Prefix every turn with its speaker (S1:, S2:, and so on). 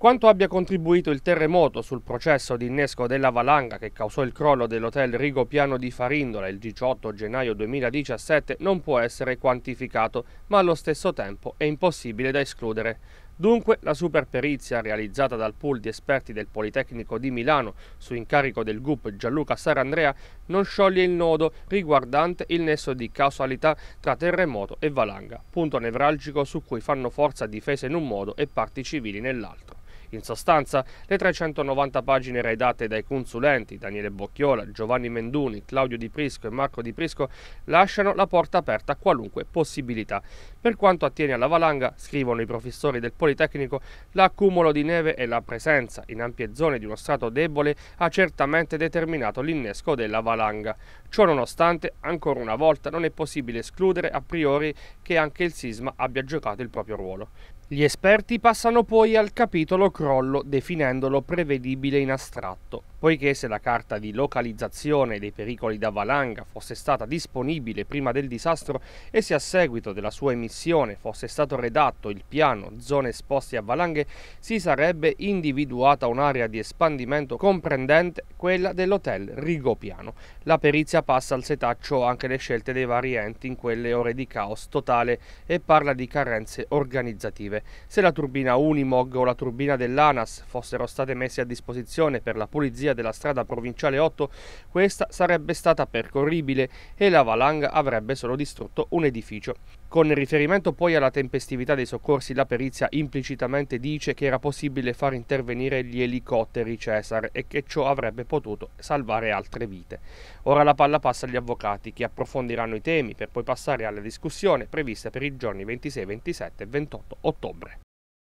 S1: Quanto abbia contribuito il terremoto sul processo di innesco della valanga che causò il crollo dell'hotel Rigopiano di Farindola il 18 gennaio 2017 non può essere quantificato, ma allo stesso tempo è impossibile da escludere. Dunque, la superperizia realizzata dal pool di esperti del Politecnico di Milano su incarico del GUP Gianluca Sarandrea non scioglie il nodo riguardante il nesso di causalità tra terremoto e valanga, punto nevralgico su cui fanno forza difese in un modo e parti civili nell'altro. In sostanza, le 390 pagine redatte dai consulenti Daniele Bocchiola, Giovanni Menduni, Claudio Di Prisco e Marco Di Prisco lasciano la porta aperta a qualunque possibilità. Per quanto attiene alla valanga, scrivono i professori del Politecnico, l'accumulo di neve e la presenza in ampie zone di uno strato debole ha certamente determinato l'innesco della valanga. Ciò nonostante, ancora una volta non è possibile escludere a priori che anche il sisma abbia giocato il proprio ruolo. Gli esperti passano poi al capitolo crollo, definendolo prevedibile in astratto. Poiché se la carta di localizzazione dei pericoli da valanga fosse stata disponibile prima del disastro e se a seguito della sua emissione fosse stato redatto il piano zone esposte a valanghe, si sarebbe individuata un'area di espandimento comprendente quella dell'hotel Rigopiano. La perizia passa al setaccio anche le scelte dei vari enti in quelle ore di caos totale e parla di carenze organizzative. Se la turbina Unimog o la turbina dell'ANAS fossero state messe a disposizione per la pulizia tipologia della strada provinciale 8, questa sarebbe stata percorribile e la valanga avrebbe solo distrutto un edificio. Con riferimento poi alla tempestività dei soccorsi, la perizia implicitamente dice che era possibile far intervenire gli elicotteri Cesar e che ciò avrebbe potuto salvare altre vite. Ora la palla passa agli avvocati che approfondiranno i temi per poi passare alla discussione prevista per i giorni 26, 27 e 28 ottobre.